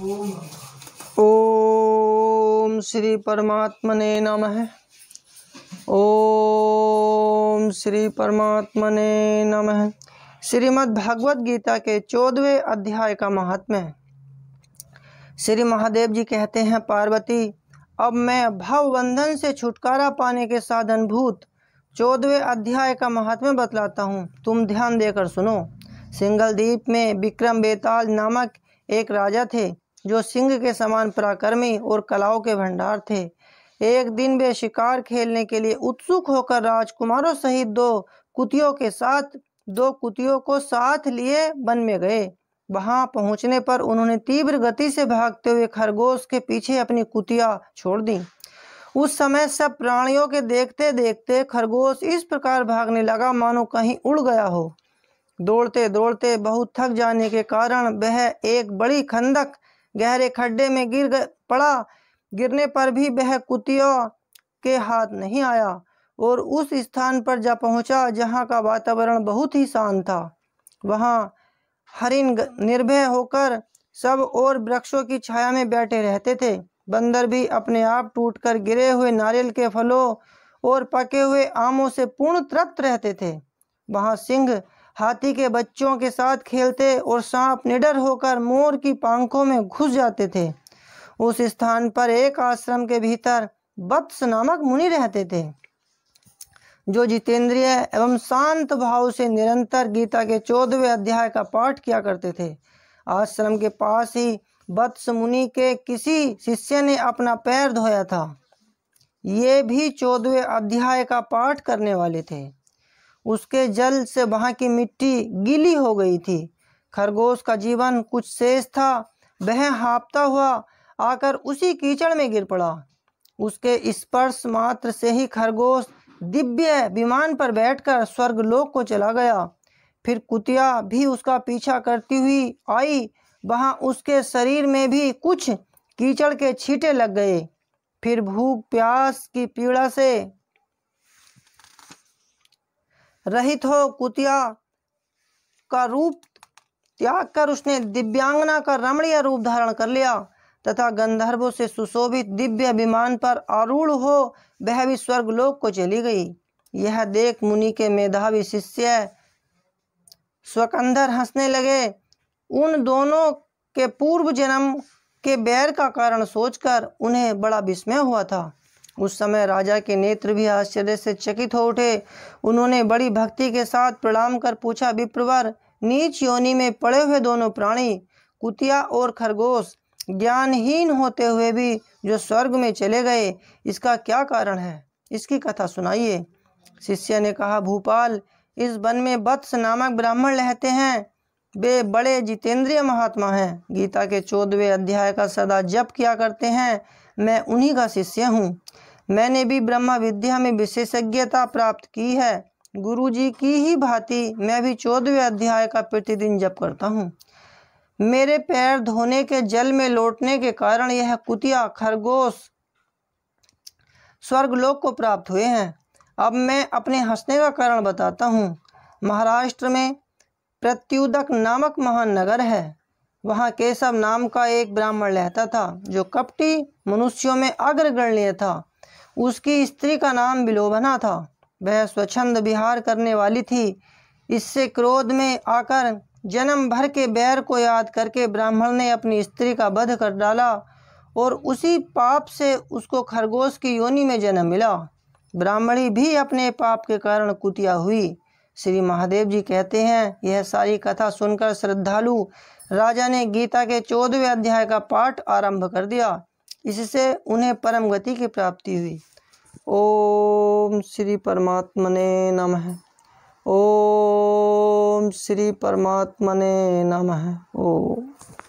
ओम श्री परमात्मने नमः ओम श्री परमात्मने नमः श्रीमद् भगवद गीता के चौदहवें अध्याय का महात्म्य श्री महादेव जी कहते हैं पार्वती अब मैं भव बंधन से छुटकारा पाने के साधन भूत चौदहवें अध्याय का महात्म्य बतलाता हूँ तुम ध्यान देकर सुनो सिंगल द्वीप में विक्रम बेताल नामक एक राजा थे जो सिंह के समान पराक्रमी और कलाओं के भंडार थे एक दिन वे शिकार खेलने के लिए उत्सुक होकर राजकुमारों सहित दो कुतियों के साथ दो कुतियों को साथ लिए वन में गए वहां पहुंचने पर उन्होंने तीव्र गति से भागते हुए खरगोश के पीछे अपनी कुतिया छोड़ दी उस समय सब प्राणियों के देखते देखते खरगोश इस प्रकार भागने लगा मानो कहीं उड़ गया हो दौड़ते दौड़ते बहुत थक जाने के कारण वह एक बड़ी खंदक गहरे खड्डे में गिर पड़ा गिरने पर भी वह कुतियों के हाथ नहीं आया और उस स्थान पर जा पहुंचा जहां का वातावरण बहुत ही शांत था वहां हरिन निर्भय होकर सब और वृक्षों की छाया में बैठे रहते थे बंदर भी अपने आप टूटकर गिरे हुए नारियल के फलों और पके हुए आमों से पूर्ण तृप्त रहते थे वहाँ सिंह हाथी के बच्चों के साथ खेलते और सांप निडर होकर मोर की पांखों में घुस जाते थे उस स्थान पर एक आश्रम के भीतर बत्स नामक मुनि रहते थे जो जितेंद्रिय एवं शांत भाव से निरंतर गीता के चौदहवें अध्याय का पाठ किया करते थे आश्रम के पास ही बत्स मुनि के किसी शिष्य ने अपना पैर धोया था ये भी चौदहवें अध्याय का पाठ करने वाले थे उसके जल से वहाँ की मिट्टी गीली हो गई थी खरगोश का जीवन कुछ शेष था वह हाँपता हुआ आकर उसी कीचड़ में गिर पड़ा उसके स्पर्श मात्र से ही खरगोश दिव्य विमान पर बैठकर स्वर्गलोक को चला गया फिर कुतिया भी उसका पीछा करती हुई आई वहाँ उसके शरीर में भी कुछ कीचड़ के छींटे लग गए फिर भूख प्यास की पीड़ा से रहित हो कुतिया का रूप त्याग कर उसने दिव्यांगना का रमणीय रूप धारण कर लिया तथा गंधर्वों से सुशोभित दिव्य विमान पर आरूढ़ हो वह भी स्वर्ग लोक को चली गई यह देख मुनि के मेधावी शिष्य स्वकंदर हंसने लगे उन दोनों के पूर्व जन्म के बैर का कारण सोचकर उन्हें बड़ा विस्मय हुआ था उस समय राजा के नेत्र भी आश्चर्य से चकित हो उठे उन्होंने बड़ी भक्ति के साथ प्रणाम कर पूछा विप्रवर नीच योनि में पड़े हुए दोनों प्राणी कुतिया और खरगोश ज्ञानहीन होते हुए भी जो स्वर्ग में चले गए इसका क्या कारण है इसकी कथा सुनाइए शिष्य ने कहा भूपाल इस वन में बत्स नामक ब्राह्मण रहते हैं वे बड़े जितेंद्रिय महात्मा हैं गीता के चौदहवें अध्याय का सदा जप किया करते हैं मैं उन्हीं का शिष्य हूँ मैंने भी ब्रह्मा विद्या में विशेषज्ञता प्राप्त की है गुरु जी की ही भांति मैं भी चौदहवें अध्याय का प्रतिदिन जप करता हूँ मेरे पैर धोने के जल में लौटने के कारण यह कुतिया खरगोश स्वर्गलोक को प्राप्त हुए हैं अब मैं अपने हंसने का कारण बताता हूँ महाराष्ट्र में प्रत्युदक नामक महानगर है वहाँ केशव नाम का एक ब्राह्मण रहता था जो कपटी मनुष्यों में अग्रगण्य था उसकी स्त्री का नाम बिलोभना था वह स्वच्छंद विहार करने वाली थी इससे क्रोध में आकर जन्म भर के बैर को याद करके ब्राह्मण ने अपनी स्त्री का वध कर डाला और उसी पाप से उसको खरगोश की योनि में जन्म मिला ब्राह्मणी भी अपने पाप के कारण कुतिया हुई श्री महादेव जी कहते हैं यह सारी कथा सुनकर श्रद्धालु राजा ने गीता के चौदहवें अध्याय का पाठ आरंभ कर दिया इससे उन्हें परम गति की प्राप्ति हुई ओम श्री परमात्मने नमः ओम श्री परमात्मने नमः ओम